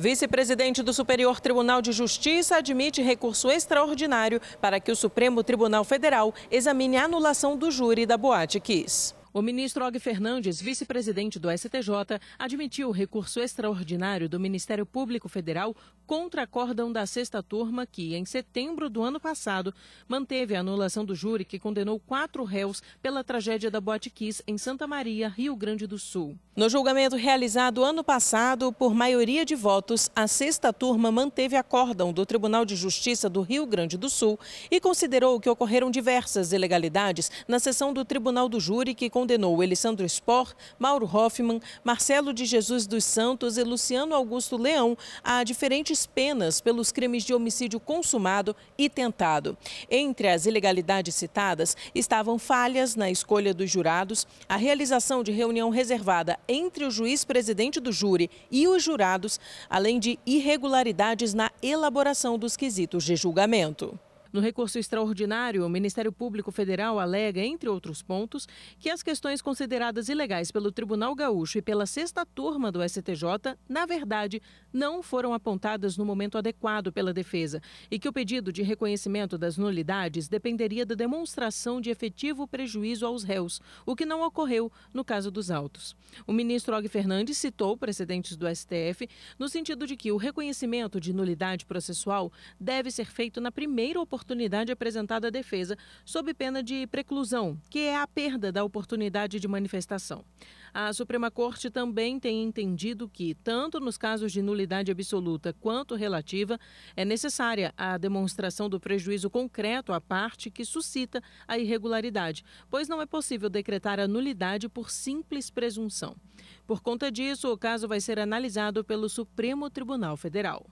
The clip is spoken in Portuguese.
Vice-presidente do Superior Tribunal de Justiça admite recurso extraordinário para que o Supremo Tribunal Federal examine a anulação do júri da Boate Kiss. O ministro Og Fernandes, vice-presidente do STJ, admitiu o recurso extraordinário do Ministério Público Federal contra acórdão da sexta turma que, em setembro do ano passado, manteve a anulação do júri que condenou quatro réus pela tragédia da Boate Kiss em Santa Maria, Rio Grande do Sul. No julgamento realizado ano passado, por maioria de votos, a sexta turma manteve acórdão do Tribunal de Justiça do Rio Grande do Sul e considerou que ocorreram diversas ilegalidades na sessão do Tribunal do Júri que condenou condenou Elisandro Spor, Mauro Hoffman, Marcelo de Jesus dos Santos e Luciano Augusto Leão a diferentes penas pelos crimes de homicídio consumado e tentado. Entre as ilegalidades citadas estavam falhas na escolha dos jurados, a realização de reunião reservada entre o juiz presidente do júri e os jurados, além de irregularidades na elaboração dos quesitos de julgamento. No recurso extraordinário, o Ministério Público Federal alega, entre outros pontos, que as questões consideradas ilegais pelo Tribunal Gaúcho e pela sexta turma do STJ, na verdade, não foram apontadas no momento adequado pela defesa e que o pedido de reconhecimento das nulidades dependeria da demonstração de efetivo prejuízo aos réus, o que não ocorreu no caso dos autos. O ministro Og Fernandes citou precedentes do STF no sentido de que o reconhecimento de nulidade processual deve ser feito na primeira oportunidade oportunidade apresentada à defesa, sob pena de preclusão, que é a perda da oportunidade de manifestação. A Suprema Corte também tem entendido que, tanto nos casos de nulidade absoluta quanto relativa, é necessária a demonstração do prejuízo concreto à parte que suscita a irregularidade, pois não é possível decretar a nulidade por simples presunção. Por conta disso, o caso vai ser analisado pelo Supremo Tribunal Federal.